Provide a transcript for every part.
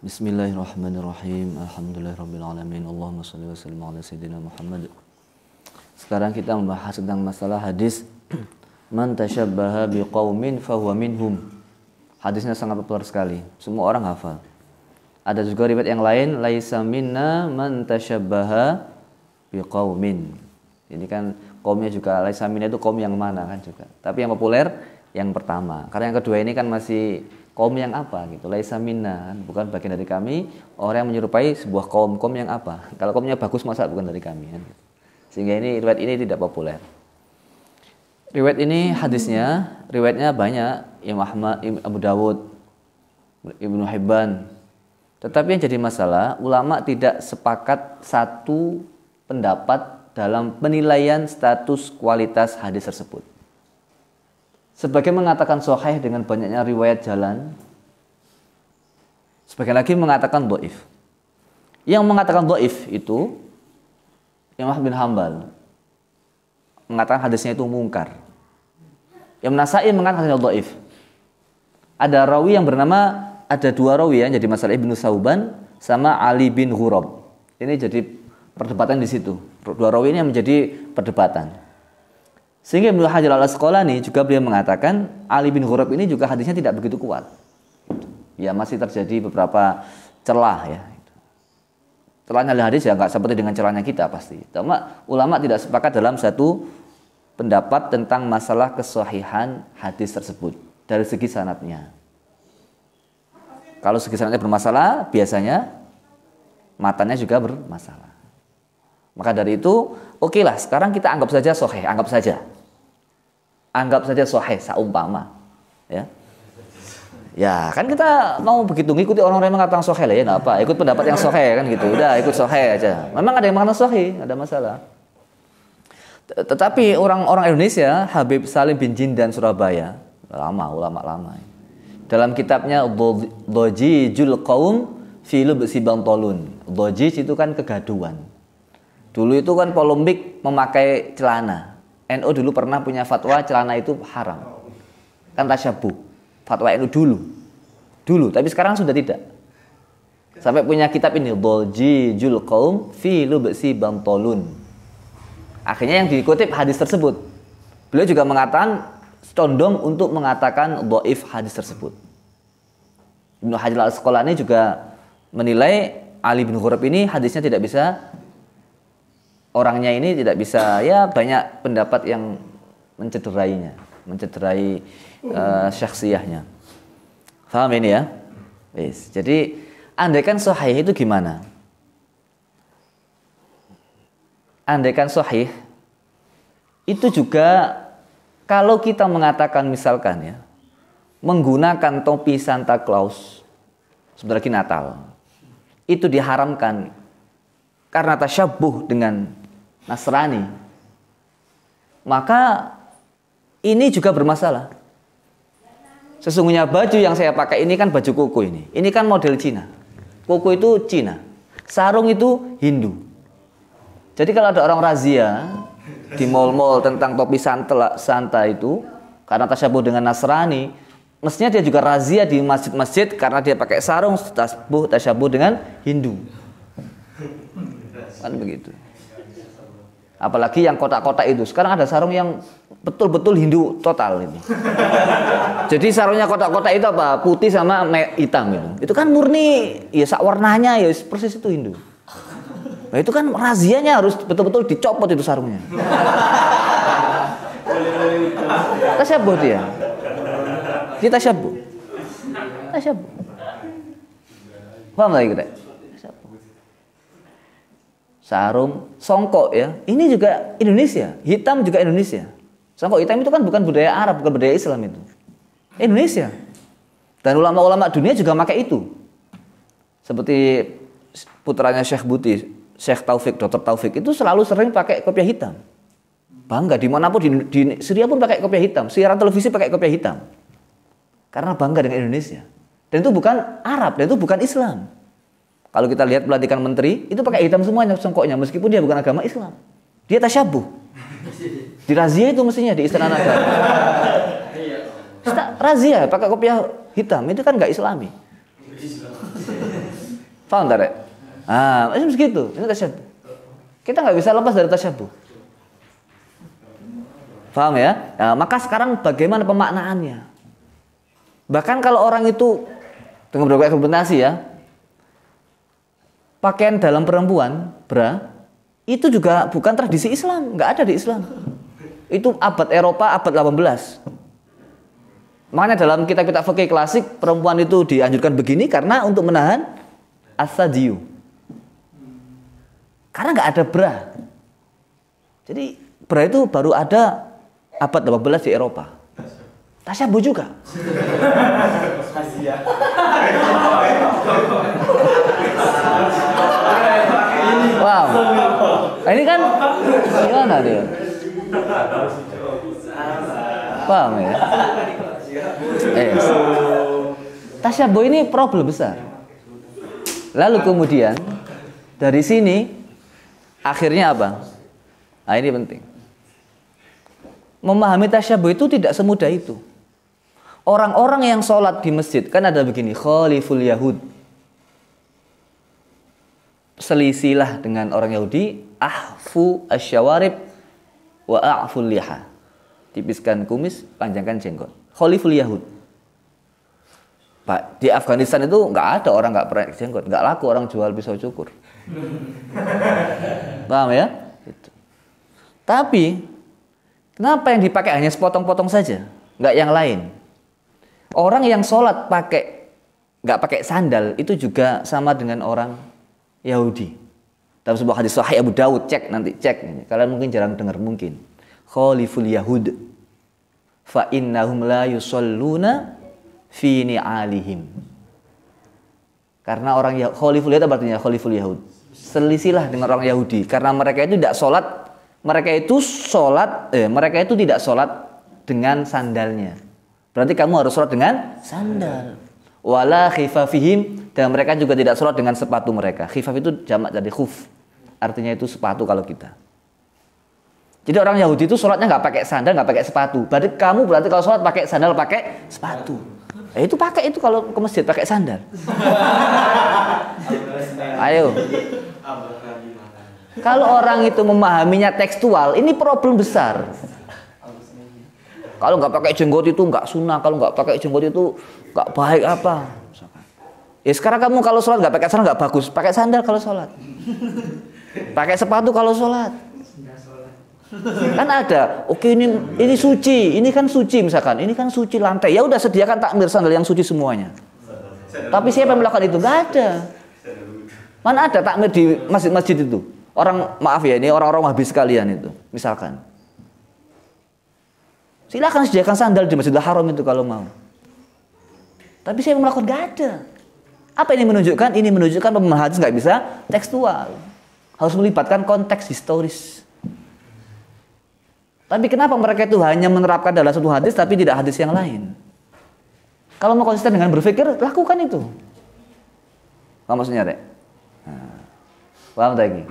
Bismillahirrahmanirrahim. Alhamdulillahirrahmanirrahim. Allahumma salli wa sallim ala sayyidina Muhammad. Sekarang kita membahas tentang masalah hadis man tashabbaha biqaumin fahuwa minhum. Hadisnya sangat populer sekali. Semua orang hafal. Ada juga riwayat yang lain laisa minna man tashabbaha biqaumin. Ini kan kaumnya juga laisa minna itu kaum yang mana kan juga. Tapi yang populer yang pertama. Karena yang kedua ini kan masih kaum yang apa gitu laisa minna bukan bagian dari kami orang yang menyerupai sebuah kaum kaum yang apa kalau kaumnya bagus masa bukan dari kami kan? sehingga ini riwayat ini tidak populer riwayat ini hadisnya riwayatnya banyak Imam Ahmad Imam Abu Dawud Ibnu Hibban tetapi yang jadi masalah ulama tidak sepakat satu pendapat dalam penilaian status kualitas hadis tersebut Sebagian mengatakan soheh dengan banyaknya riwayat jalan. Sebagian lagi mengatakan do'if. Yang mengatakan do'if itu Imam bin Hambal. Mengatakan hadisnya itu mungkar. Yang Nasai mengatakan hadisnya do'if. Ada rawi yang bernama, ada dua rawi ya, jadi masalah Ibnu Sauban sama Ali bin Hurab. Ini jadi perdebatan di situ. Dua rawi ini yang menjadi perdebatan. Sehingga Ibnu Hajar al Asqalani juga beliau mengatakan Ali bin Ghurab ini juga hadisnya tidak begitu kuat. Ya masih terjadi beberapa celah ya. Celahnya hadis ya nggak seperti dengan celahnya kita pasti. Cuma ulama tidak sepakat dalam satu pendapat tentang masalah kesohihan hadis tersebut dari segi sanatnya. Kalau segi sanatnya bermasalah, biasanya matanya juga bermasalah. Maka dari itu, oke lah sekarang kita anggap saja soheh, anggap saja. Anggap saja soheh, saumpama. Ya, Ya kan kita mau begitu ngikuti orang-orang yang mengatakan sohe lah ya nah apa ikut pendapat yang sohe kan gitu udah ikut sohe aja memang ada yang mengatakan sohe ada masalah tetapi orang-orang Indonesia Habib Salim bin dan Surabaya lama ulama lama dalam kitabnya Doji Jul Kaum Filub Sibang Tolun Doji itu kan kegaduan Dulu itu kan polemik memakai celana. NU dulu pernah punya fatwa celana itu haram. Kan tasyabu. Fatwa NU dulu. Dulu, tapi sekarang sudah tidak. Sampai punya kitab ini, Dolji Jul qawm Fi Lubsi Bantolun. Akhirnya yang dikutip hadis tersebut. Beliau juga mengatakan condong untuk mengatakan doif hadis tersebut. Ibnu Hajar al ini juga menilai Ali bin Hurab ini hadisnya tidak bisa orangnya ini tidak bisa ya banyak pendapat yang mencederainya, mencederai uh, eh, syaksiyahnya Faham ini ya? Yes. Jadi andaikan sahih itu gimana? Andaikan sahih itu juga kalau kita mengatakan misalkan ya menggunakan topi Santa Claus sebentar Natal itu diharamkan karena tasyabuh dengan Nasrani. Maka ini juga bermasalah. Sesungguhnya baju yang saya pakai ini kan baju koko ini. Ini kan model Cina. Koko itu Cina. Sarung itu Hindu. Jadi kalau ada orang razia di mal-mal tentang topi santa, santa itu karena tasyabuh dengan Nasrani, mestinya dia juga razia di masjid-masjid karena dia pakai sarung tasbuh tasyabuh dengan Hindu. Kan begitu. Apalagi yang kotak-kotak itu. Sekarang ada sarung yang betul-betul Hindu total ini Jadi sarungnya kotak-kotak itu apa? Putih sama hitam itu. Itu kan murni ya sak warnanya ya persis itu Hindu. Nah itu kan razianya harus betul-betul dicopot itu sarungnya. kita siapa dia. Ya? Kita kita siapa Paham lagi kita? sarung, songkok ya. Ini juga Indonesia, hitam juga Indonesia. Songkok hitam itu kan bukan budaya Arab, bukan budaya Islam itu. Indonesia. Dan ulama-ulama dunia juga pakai itu. Seperti putranya Syekh Buti, Syekh Taufik, Dr. Taufik itu selalu sering pakai kopiah hitam. Bangga dimanapun di, di Syria pun pakai kopiah hitam, siaran televisi pakai kopiah hitam. Karena bangga dengan Indonesia. Dan itu bukan Arab, dan itu bukan Islam. Kalau kita lihat pelantikan menteri, itu pakai hitam semuanya songkoknya, meskipun dia bukan agama Islam. Dia tasyabuh. Dirazia itu mestinya di istana negara. Razia pakai kopiah hitam itu kan nggak Islami. Paham tak, Rek? Ah, itu segitu. Ini tasyabuh. Kita nggak bisa lepas dari tasyabuh. Paham ya? ya? maka sekarang bagaimana pemaknaannya? Bahkan kalau orang itu dengan berbagai argumentasi ya, pakaian dalam perempuan, bra, itu juga bukan tradisi Islam, nggak ada di Islam. Itu abad Eropa abad 18. Makanya dalam kitab-kitab fikih klasik perempuan itu dianjurkan begini karena untuk menahan asadiu. Karena nggak ada bra. Jadi bra itu baru ada abad 18 di Eropa. Tasya bu juga. ini kan gimana dia? Paham ya? Yes. Eh, Tasyabuh ini problem besar. Lalu kemudian dari sini akhirnya apa? Nah, ini penting. Memahami Tasya Boy itu tidak semudah itu. Orang-orang yang sholat di masjid kan ada begini khaliful Yahud. Selisilah dengan orang Yahudi ahfu asyawarib wa a'ful liha. Tipiskan kumis, panjangkan jenggot. Khaliful Yahud. Pak, di Afghanistan itu nggak ada orang nggak pernah jenggot, nggak laku orang jual pisau cukur. Paham ya? Itu. Tapi kenapa yang dipakai hanya sepotong-potong saja, nggak yang lain? Orang yang sholat pakai nggak pakai sandal itu juga sama dengan orang Yahudi dalam sebuah hadis sahih Abu Dawud, cek nanti cek kalian mungkin jarang dengar mungkin khaliful yahud fa innahum la yusalluna fi ni'alihim karena orang Yahudi khaliful yahud artinya khaliful yahud selisilah dengan orang Yahudi karena mereka itu tidak sholat mereka itu sholat eh, mereka itu tidak sholat dengan sandalnya berarti kamu harus sholat dengan sandal wala khifafihim dan mereka juga tidak sholat dengan sepatu mereka. Khifaf itu jamak dari khuf. Artinya itu sepatu kalau kita. Jadi orang Yahudi itu sholatnya nggak pakai sandal, nggak pakai sepatu. Berarti kamu berarti kalau sholat pakai sandal, pakai sepatu. Eh, itu pakai itu kalau ke masjid pakai sandal. Ayo. Kalau orang itu memahaminya tekstual, ini problem besar. Kalau nggak pakai jenggot itu nggak sunnah, kalau nggak pakai jenggot itu nggak baik apa. Ya sekarang kamu kalau sholat nggak pakai sandal nggak bagus, pakai sandal kalau sholat. Pakai sepatu kalau sholat. Kan ada, oke ini ini suci, ini kan suci misalkan, ini kan suci lantai. Ya udah sediakan takmir sandal yang suci semuanya. Tapi siapa yang melakukan itu? Gak ada. Mana ada takmir di masjid-masjid itu? Orang maaf ya, ini orang-orang habis sekalian itu, misalkan. Silahkan sediakan sandal di Masjidil Haram itu kalau mau. Tapi saya melakukan gak ada. Apa ini menunjukkan? Ini menunjukkan pemahaman nggak bisa tekstual harus melibatkan konteks historis. Tapi kenapa mereka itu hanya menerapkan dalam satu hadis tapi tidak hadis yang lain? Kalau mau konsisten dengan berpikir, lakukan itu. Kamu maksudnya, Rek? Nah, paham lagi?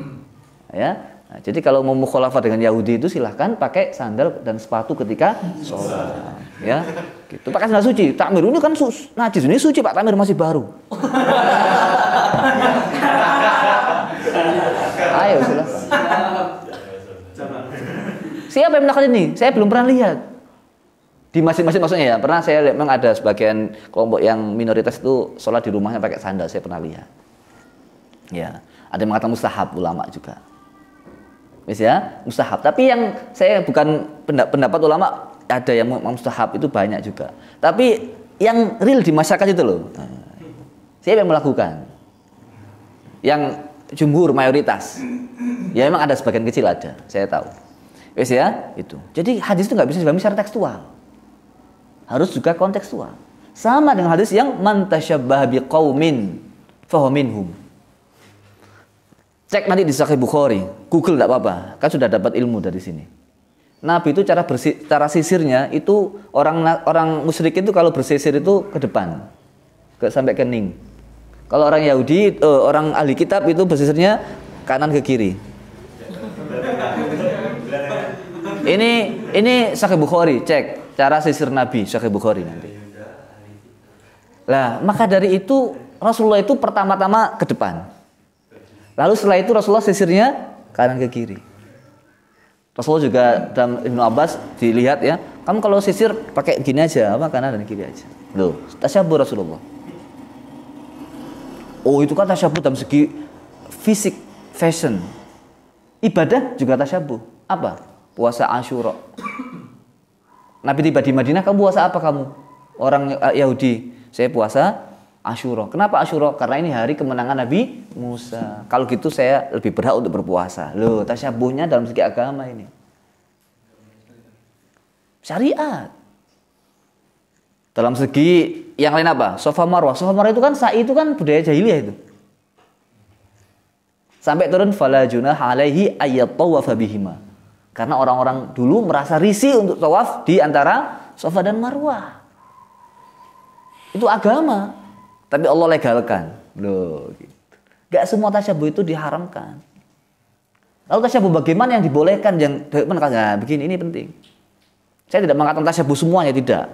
Ya, Nah, jadi kalau mau mukhalafah dengan Yahudi itu silahkan pakai sandal dan sepatu ketika sholat. Ya, gitu. Pakai sandal suci. Takmir ini kan sus, najis ini suci Pak Takmir masih baru. Ayo silahkan Siapa yang melakukan ini? Saya belum pernah lihat. Di masjid-masjid maksudnya ya, pernah saya lihat memang ada sebagian kelompok yang minoritas itu sholat di rumahnya pakai sandal, saya pernah lihat. Ya, ada yang mengatakan mustahab ulama juga. misalnya ya, mustahab. Tapi yang saya bukan pendapat ulama ada yang mustahab itu banyak juga. Tapi yang real di masyarakat itu loh. Nah, siapa yang melakukan? Yang jumhur mayoritas. Ya memang ada sebagian kecil ada, saya tahu. Wes ya, itu. Jadi hadis itu nggak bisa dipahami secara tekstual. Harus juga kontekstual. Sama dengan hadis yang mantasyabbah biqaumin hum Cek nanti di Sahih Bukhari, Google tidak apa-apa, kan sudah dapat ilmu dari sini. Nabi itu cara bersi, cara sisirnya itu orang orang musyrik itu kalau bersisir itu ke depan, ke sampai kening kalau orang Yahudi, eh, orang ahli kitab itu pesisirnya kanan ke kiri. Ini ini Sahih Bukhari, cek cara sisir Nabi Sahih Bukhari nanti. Lah, maka dari itu Rasulullah itu pertama-tama ke depan. Lalu setelah itu Rasulullah sisirnya kanan ke kiri. Rasulullah juga dalam Ibnu Abbas dilihat ya, kamu kalau sisir pakai gini aja, apa kanan dan kiri aja. Loh, tasyabur Rasulullah. Oh itu kan tasyabuh dalam segi fisik, fashion. Ibadah juga tasyabuh. Apa? Puasa Ashura. Nabi tiba di Madinah, kamu puasa apa kamu? Orang eh, Yahudi, saya puasa Ashura. Kenapa Ashura? Karena ini hari kemenangan Nabi Musa. Kalau gitu saya lebih berhak untuk berpuasa. Loh, tasyabuhnya dalam segi agama ini. Syariat. Dalam segi yang lain apa? Sofa Marwah. Sofa Marwah itu kan sa'i itu kan budaya jahiliyah itu. Sampai turun fala junah alaihi tawaf bihima. Karena orang-orang dulu merasa risih untuk tawaf di antara Sofa dan Marwah. Itu agama. Tapi Allah legalkan. Loh, gitu. Gak semua tasyabuh itu diharamkan. Lalu tasyabuh bagaimana yang dibolehkan? Yang Nah, begini, ini penting. Saya tidak mengatakan tasyabuh semuanya, tidak.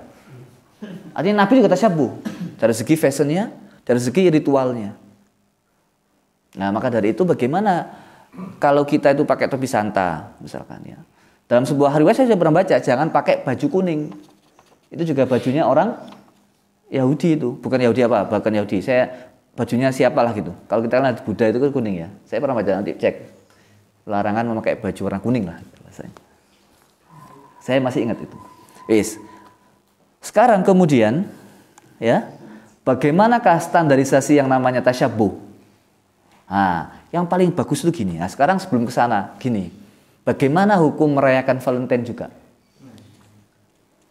Artinya Nabi juga tasyabuh. Dari segi fashionnya, dari segi ritualnya. Nah maka dari itu bagaimana kalau kita itu pakai topi santa misalkan ya. Dalam sebuah hari saya sudah pernah baca, jangan pakai baju kuning. Itu juga bajunya orang Yahudi itu, bukan Yahudi apa, bahkan Yahudi. Saya bajunya siapalah gitu. Kalau kita lihat Buddha itu kan kuning ya. Saya pernah baca nanti cek. Larangan memakai baju warna kuning lah. saya masih ingat itu. Peace. Sekarang kemudian ya, bagaimanakah standarisasi yang namanya tasyabuh? Nah, yang paling bagus itu gini. Nah, sekarang sebelum ke sana, gini. Bagaimana hukum merayakan Valentine juga?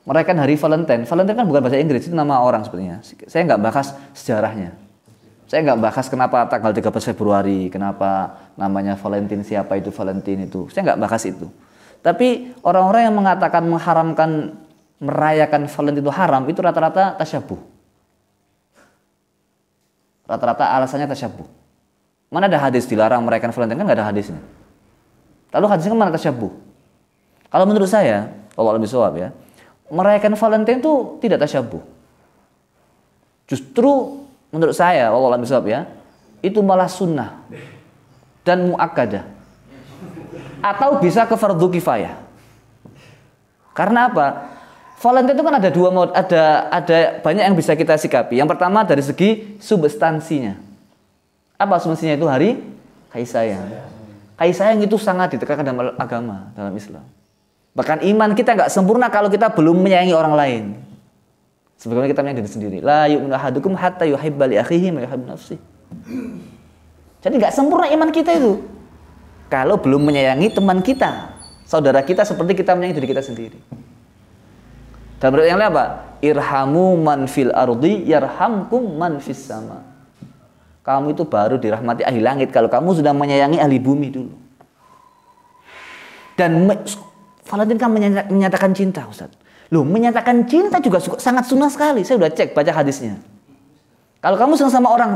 Merayakan hari Valentine. Valentine kan bukan bahasa Inggris, itu nama orang sebetulnya Saya nggak bahas sejarahnya. Saya nggak bahas kenapa tanggal 13 Februari, kenapa namanya Valentine, siapa itu Valentine itu. Saya nggak bahas itu. Tapi orang-orang yang mengatakan mengharamkan merayakan Valentino haram itu rata-rata tasyabuh. Rata-rata alasannya tasyabuh. Mana ada hadis dilarang merayakan Valentino kan nggak ada hadisnya. Lalu hadisnya kemana kan tasyabuh? Kalau menurut saya, Allah lebih suap ya, merayakan Valentine itu tidak tasyabuh. Justru menurut saya, Allah lebih suap ya, itu malah sunnah dan muakkadah. Atau bisa ke fardu kifayah. Karena apa? volunteer itu kan ada dua mod, ada ada banyak yang bisa kita sikapi. Yang pertama dari segi substansinya. Apa substansinya itu hari sayang? kaisayang. sayang itu sangat ditekankan dalam agama, dalam Islam. Bahkan iman kita nggak sempurna kalau kita belum menyayangi orang lain. Sebagaimana kita menyayangi diri sendiri. La yu'minu ahadukum hatta yuhibba li akhihi ma nafsi. Jadi nggak sempurna iman kita itu kalau belum menyayangi teman kita, saudara kita seperti kita menyayangi diri kita sendiri. Dalam riwayat yang lain apa? Irhamu man fil ardi yarhamkum man fis sama. Kamu itu baru dirahmati ahli langit kalau kamu sudah menyayangi ahli bumi dulu. Dan me, Valentin kan menyatakan cinta, Ustaz. Loh, menyatakan cinta juga suka, sangat sunnah sekali. Saya sudah cek baca hadisnya. Kalau kamu senang sama orang,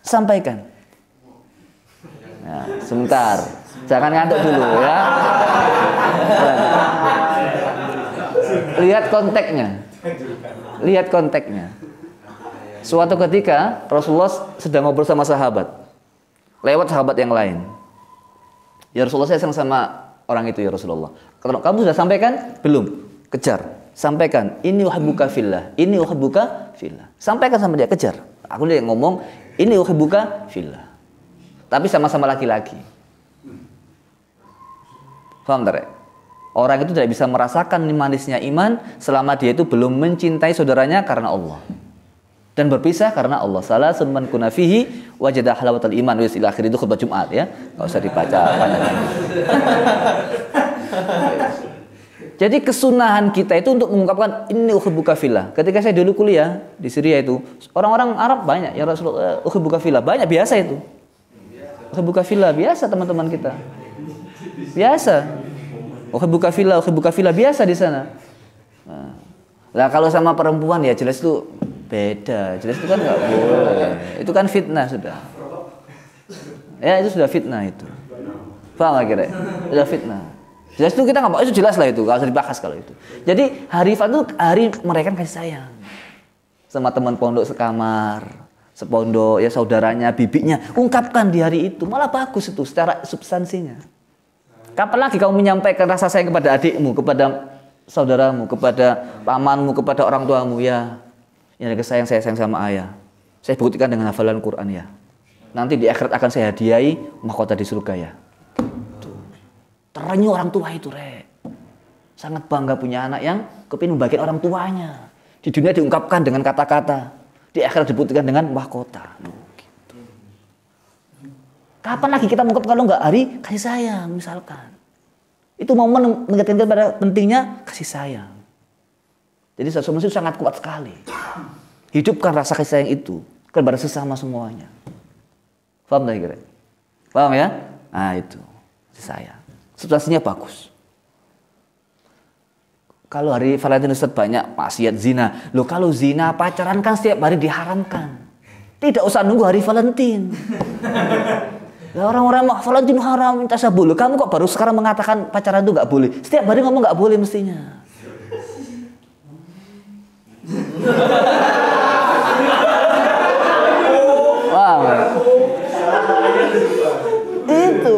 sampaikan. Nah, sebentar, jangan ngantuk dulu ya. Lihat konteksnya. Lihat konteksnya. Suatu ketika Rasulullah sedang ngobrol sama sahabat. Lewat sahabat yang lain. Ya Rasulullah saya sedang sama orang itu ya Rasulullah. Kalau kamu sudah sampaikan? Belum. Kejar. Sampaikan. Ini uhibbuka fillah. Ini uhibbuka fillah. Sampaikan sama dia. Kejar. Aku dia ngomong. Ini uhibbuka fillah. Tapi sama-sama laki-laki. Faham tak? Orang itu tidak bisa merasakan manisnya iman selama dia itu belum mencintai saudaranya karena Allah. Dan berpisah karena Allah. Salah sunman kunafihi wajadah halawatul iman. Wis ila akhir itu khutbah Jumat ya. Gak usah dibaca. Jadi kesunahan kita itu untuk mengungkapkan ini uhubbuka fillah. Ketika saya dulu kuliah di Syria itu, orang-orang Arab banyak yang Rasulullah eh, uhubbuka fillah, banyak biasa itu. Uhubbuka fillah biasa teman-teman kita. Biasa kebuka villa, buka villa biasa di sana. Nah. kalau sama perempuan ya jelas itu beda. Jelas itu kan nggak boleh. Itu kan fitnah sudah. Ya itu sudah fitnah itu. Paham akhirnya. kira? Sudah fitnah. Jelas itu kita nggak mau. Itu jelas lah itu. Gak usah dibahas kalau itu. Jadi hari itu hari mereka kan kasih sayang sama teman pondok sekamar sepondok ya saudaranya bibinya ungkapkan di hari itu malah bagus itu secara substansinya Kapan lagi kamu menyampaikan rasa sayang kepada adikmu, kepada saudaramu, kepada pamanmu, kepada orang tuamu ya. Ini ya, sayang saya sayang sama ayah. Saya buktikan dengan hafalan Quran ya. Nanti di akhirat akan saya hadiahi mahkota di surga ya. Tuh. Terenyuh orang tua itu, Rek. Sangat bangga punya anak yang kepingin membagikan orang tuanya. Di dunia diungkapkan dengan kata-kata. Di akhirat dibuktikan dengan mahkota. Kapan lagi kita mengungkap kalau nggak hari kasih sayang misalkan. Itu momen mengingatkan kita pada pentingnya kasih sayang. Jadi sosial itu sangat kuat sekali. Hidupkan rasa kasih sayang itu kepada sesama semuanya. Paham tak kira? Paham ya? Nah itu kasih sayang. Substansinya bagus. Kalau hari Valentine Ustaz banyak maksiat zina. Loh kalau zina pacaran kan setiap hari diharamkan. Tidak usah nunggu hari Valentine. Ya orang-orang mah Valentino haram, minta saya boleh. Kamu kok baru sekarang mengatakan pacaran itu nggak boleh? Setiap hari ngomong nggak boleh mestinya. Wah. Itu.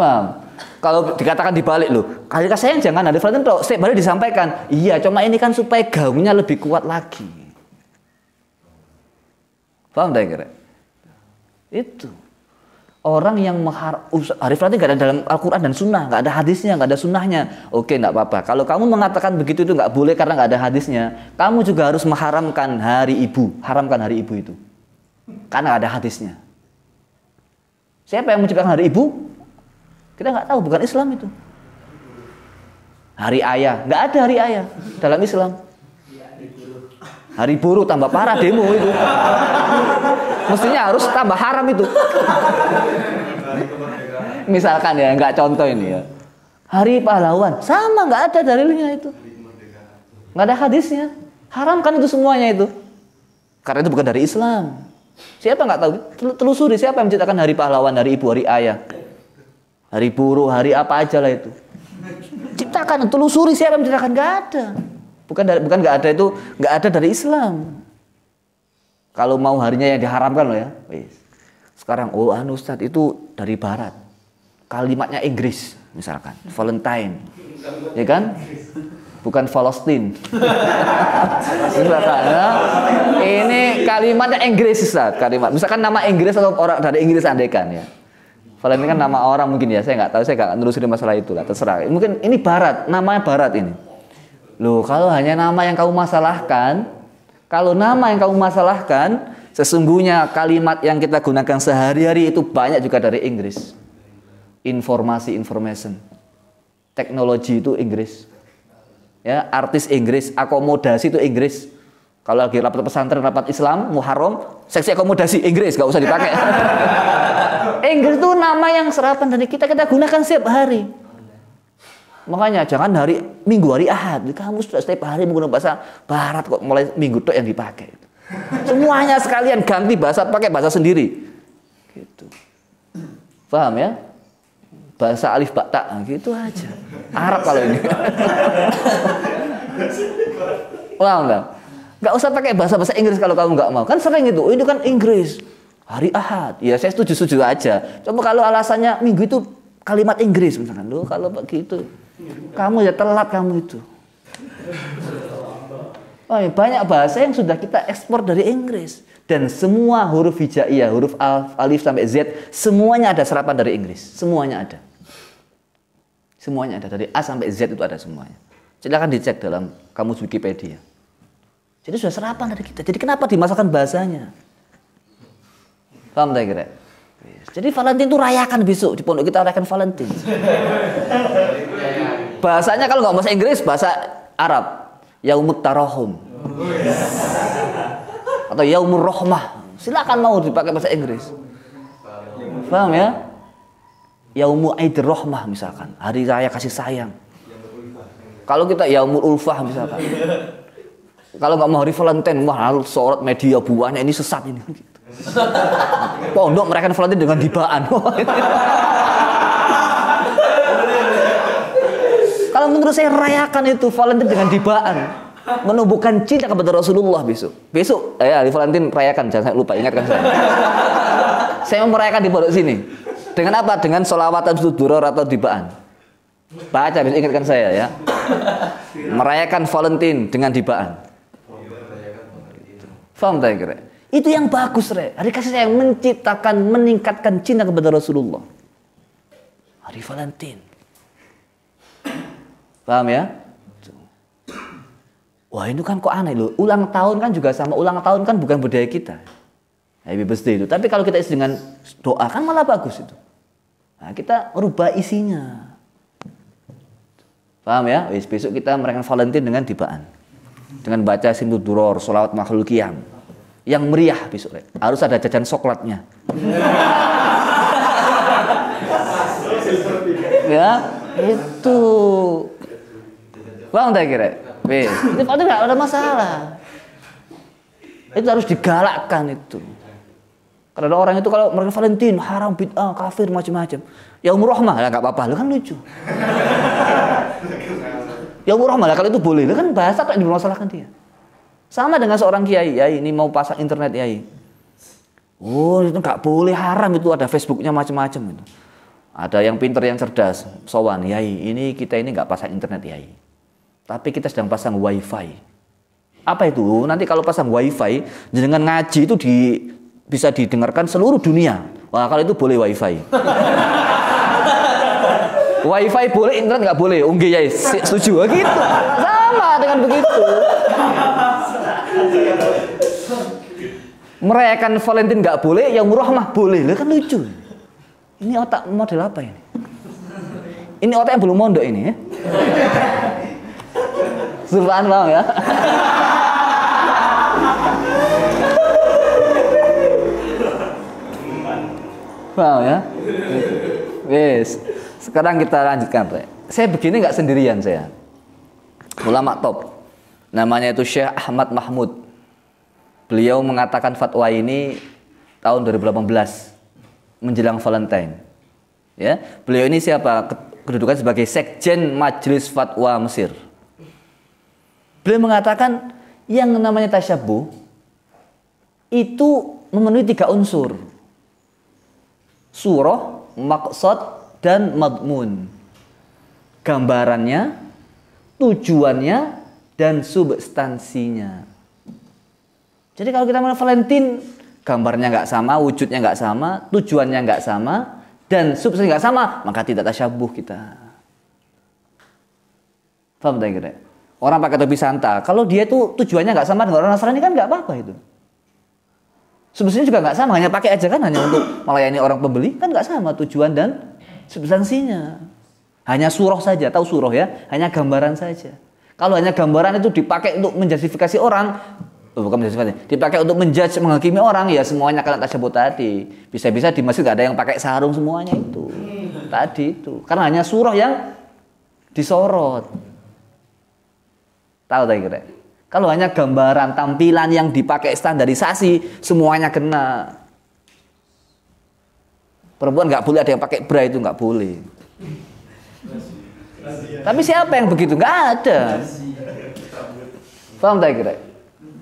Paham? Kalau dikatakan dibalik loh, kali sayang jangan ada tuh. Setiap hari disampaikan, iya cuma ini kan supaya gaungnya lebih kuat lagi. Paham tak kira? Itu. Orang yang mahar Arif Latif nggak ada dalam Al-Quran dan Sunnah, nggak ada hadisnya, nggak ada sunnahnya. Oke, nggak apa-apa. Kalau kamu mengatakan begitu itu nggak boleh karena nggak ada hadisnya. Kamu juga harus mengharamkan hari ibu, haramkan hari ibu itu, karena gak ada hadisnya. Siapa yang menciptakan hari ibu? Kita nggak tahu, bukan Islam itu. Hari ayah, nggak ada hari ayah dalam Islam. Hari buruh tambah parah demo itu mestinya harus tambah haram itu misalkan ya nggak contoh ini ya hari pahlawan sama nggak ada dalilnya itu nggak ada hadisnya haram kan itu semuanya itu karena itu bukan dari Islam siapa nggak tahu telusuri siapa yang menciptakan hari pahlawan hari ibu hari ayah hari buruh hari apa aja lah itu ciptakan telusuri siapa yang menciptakan nggak ada bukan dari, bukan nggak ada itu nggak ada dari Islam kalau mau harinya yang diharamkan loh ya. Sekarang oh anu Ustaz itu dari barat. Kalimatnya Inggris misalkan, Valentine. Ya kan? Bukan Palestine. misalkan, ya. Ini kalimatnya Inggris Ustaz, kalimat. Misalkan nama Inggris atau orang dari Inggris Andaikan ya. Valentine kan nama orang mungkin ya, saya nggak tahu, saya nggak nerusin masalah itu lah, terserah. Mungkin ini barat, namanya barat ini. Loh, kalau hanya nama yang kamu masalahkan, kalau nama yang kamu masalahkan, sesungguhnya kalimat yang kita gunakan sehari-hari itu banyak juga dari Inggris. Informasi information. Teknologi itu Inggris. Ya, artis Inggris, akomodasi itu Inggris. Kalau lagi rapat pesantren, rapat Islam, Muharram, seksi akomodasi Inggris, gak usah dipakai. Inggris itu nama yang serapan dari kita, kita gunakan setiap hari. Makanya jangan hari Minggu hari Ahad. Kamu sudah setiap hari menggunakan bahasa Barat kok mulai Minggu tok yang dipakai. Semuanya sekalian ganti bahasa pakai bahasa sendiri. Gitu. Paham ya? Bahasa alif bak tak nah, gitu aja. Arab kalau ini. Paham enggak? Enggak usah pakai bahasa-bahasa Inggris kalau kamu enggak mau. Kan sering itu. Oh, itu kan Inggris. Hari Ahad. Ya saya setuju-setuju aja. Coba kalau alasannya minggu itu kalimat Inggris misalkan. Loh kalau begitu kamu ya telat kamu itu. Oh, ya, banyak bahasa yang sudah kita ekspor dari Inggris dan semua huruf hijaiyah, huruf alf, alif sampai z, semuanya ada serapan dari Inggris, semuanya ada. Semuanya ada dari A sampai Z itu ada semuanya. Silahkan dicek dalam kamus Wikipedia. Jadi sudah serapan dari kita. Jadi kenapa dimasukkan bahasanya? Paham tak kira? Jadi Valentin itu rayakan besok di pondok kita rayakan Valentin. Bahasanya kalau nggak bahasa Inggris, bahasa Arab. Yaumut tarohum. Atau yaumur rohmah. Silakan mau dipakai bahasa Inggris. Paham ya? Yaumu Aidir Rohmah misalkan. Hari raya kasih sayang. Kalau kita Yaumul Ulfah misalkan. Kalau nggak mau hari Valentine, wah sorot media buahnya ini sesat ini. Pondok mereka Valentine dengan dibaan. terus saya rayakan itu Valentine dengan dibaan menumbuhkan cinta kepada Rasulullah besok. Besok eh, di Valentine rayakan jangan saya lupa ingatkan saya. saya mau merayakan di pondok sini. Dengan apa? Dengan solawat atau atau dibaan. Baca besok ingatkan saya ya. Merayakan Valentine dengan dibaan. Faham tak kira? Itu yang bagus re. Hari kasih sayang menciptakan, meningkatkan cinta kepada Rasulullah. Hari Valentine. Paham ya? Wah itu kan kok aneh loh. Ulang tahun kan juga sama ulang tahun kan bukan budaya kita. Happy birthday itu. Tapi kalau kita isi dengan doa kan malah bagus itu. Nah, kita rubah isinya. Paham ya? Wis besok kita merayakan Valentine dengan tibaan. Dengan baca sindu duror, solawat makhluk Yang meriah besok. Harus ada jajan coklatnya. ya, itu Paham tak kira? ini itu nggak ada masalah. Itu harus digalakkan itu. Karena ada orang itu kalau mereka Valentine, haram bid'ah kafir macam-macam. Ya umur rahmah lah nggak apa-apa, lu kan lucu. ya umur rahmah lah kalau itu boleh, lu kan bahasa tak dimasalahkan dia. Sama dengan seorang kiai, ya ini mau pasang internet kiai. Oh itu nggak boleh haram itu ada Facebooknya macam-macam itu. Ada yang pinter yang cerdas, sowan kiai. Ini kita ini nggak pasang internet kiai. Tapi kita sedang pasang wifi. Apa itu? Nanti kalau pasang wifi, dengan ngaji itu di bisa didengarkan seluruh dunia. Wah, kalau itu boleh wifi. wifi boleh, internet nggak boleh. Unggih ya, iya, setuju oh, gitu. Sama dengan begitu. Merayakan Valentine nggak boleh, yang murah mah boleh. Lah kan lucu. Ini otak model apa ini? Ini otak yang belum mondok ini ya. Zulfaan bang ya? Wow ya? Wes. Sekarang kita lanjutkan, Saya begini nggak sendirian saya. Ulama top. Namanya itu Syekh Ahmad Mahmud. Beliau mengatakan fatwa ini tahun 2018 menjelang Valentine. Ya, beliau ini siapa? Kedudukan sebagai Sekjen Majelis Fatwa Mesir. Beliau mengatakan yang namanya tasyabuh itu memenuhi tiga unsur. Surah, maksud, dan madmun. Gambarannya, tujuannya, dan substansinya. Jadi kalau kita melihat Valentine, gambarnya nggak sama, wujudnya nggak sama, tujuannya nggak sama, dan substansi nggak sama, maka tidak tasyabuh kita. Faham tak kira? orang pakai topi santa. Kalau dia tuh tujuannya nggak sama dengan orang Nasrani kan nggak apa-apa itu. Sebetulnya juga nggak sama, hanya pakai aja kan hanya untuk melayani orang pembeli kan nggak sama tujuan dan substansinya. Hanya surah saja, tahu surah ya, hanya gambaran saja. Kalau hanya gambaran itu dipakai untuk menjustifikasi orang, oh bukan menjustifikasi, dipakai untuk menjudge, menghakimi orang ya semuanya kalian tak sebut tadi. Bisa-bisa di masjid ada yang pakai sarung semuanya itu. Tadi itu, karena hanya surah yang disorot. Tahu tak kira? Kalau hanya gambaran tampilan yang dipakai standarisasi, semuanya kena. Perempuan nggak boleh ada yang pakai bra itu nggak boleh. Tapi siapa yang begitu? Nggak ada. Paham tak kira?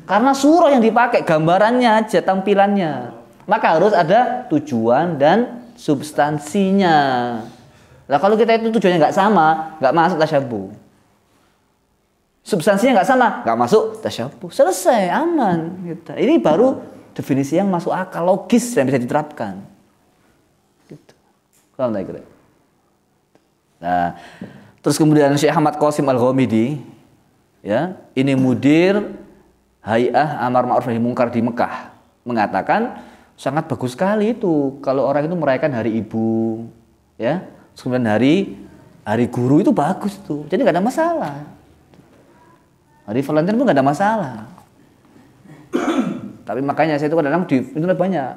Karena surah yang dipakai gambarannya aja, tampilannya. Maka harus ada tujuan dan substansinya. Nah kalau kita itu tujuannya nggak sama, nggak masuk tasyabuh substansinya nggak sama, nggak masuk tasyabu. selesai, aman. Gitu. Ini baru definisi yang masuk akal, logis yang bisa diterapkan. Gitu. Nah, terus kemudian Syekh Ahmad Qasim Al-Ghamidi, ya, ini mudir Hayah Amar Ma'ruf Nahi Mungkar di Mekah mengatakan sangat bagus sekali itu kalau orang itu merayakan hari ibu ya kemudian hari hari guru itu bagus tuh jadi nggak ada masalah Hari Valentine pun gak ada masalah. Tapi makanya saya itu kadang di itu banyak.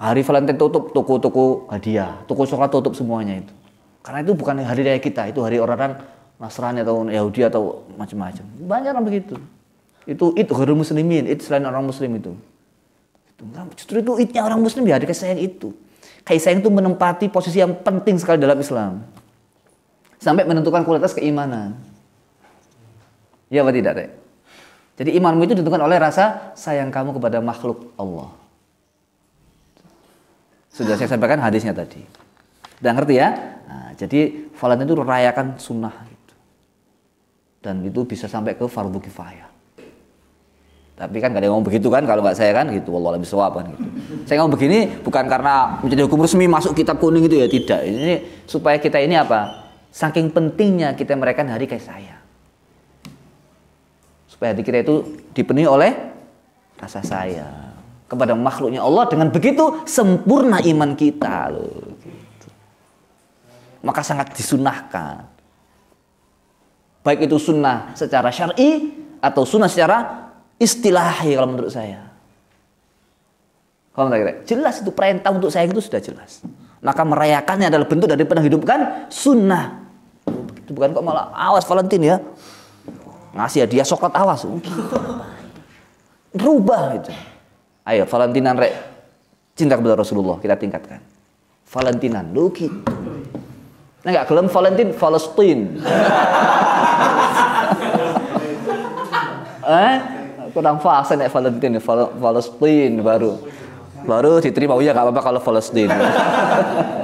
Hari Valentine tutup toko-toko hadiah, toko coklat tutup semuanya itu. Karena itu bukan hari raya kita, itu hari orang-orang Nasrani atau Yahudi atau macam-macam. Banyak orang begitu. Itu itu hari muslimin, Itu selain orang muslim itu. Justru itu idnya orang muslim ya hari kasih sayang itu. Kasih sayang itu menempati posisi yang penting sekali dalam Islam. Sampai menentukan kualitas keimanan. Ya apa tidak, Jadi imanmu itu ditentukan oleh rasa sayang kamu kepada makhluk Allah. Sudah saya sampaikan hadisnya tadi. Sudah ngerti ya? Nah, jadi Valentine itu rayakan sunnah. Gitu. Dan itu bisa sampai ke fardu kifayah. Tapi kan gak ada yang ngomong begitu kan kalau nggak saya kan gitu. Allah lebih suapan. kan gitu. Saya ngomong begini bukan karena menjadi hukum resmi masuk kitab kuning itu ya tidak. Ini supaya kita ini apa? Saking pentingnya kita merayakan hari kayak saya supaya hati kita itu dipenuhi oleh rasa sayang kepada makhluknya Allah dengan begitu sempurna iman kita loh gitu. maka sangat disunahkan baik itu sunnah secara syar'i atau sunnah secara istilahi kalau menurut saya kalau menurut saya jelas itu perintah untuk saya itu sudah jelas maka merayakannya adalah bentuk dari menghidupkan sunnah itu bukan kok malah awas Valentin ya ngasih hadiah coklat awas rubah itu ayo Valentinan rek cinta kepada Rasulullah kita tingkatkan Valentinan lu gitu nah nggak kelam Valentin Palestine. eh kurang fase nih Valentin baru baru diterima oh ya nggak apa-apa kalau Palestine.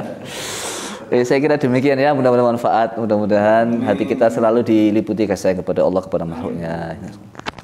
Eh, saya kira demikian ya, mudah-mudahan manfaat, mudah-mudahan hati kita selalu diliputi kasih sayang kepada Allah kepada makhluknya.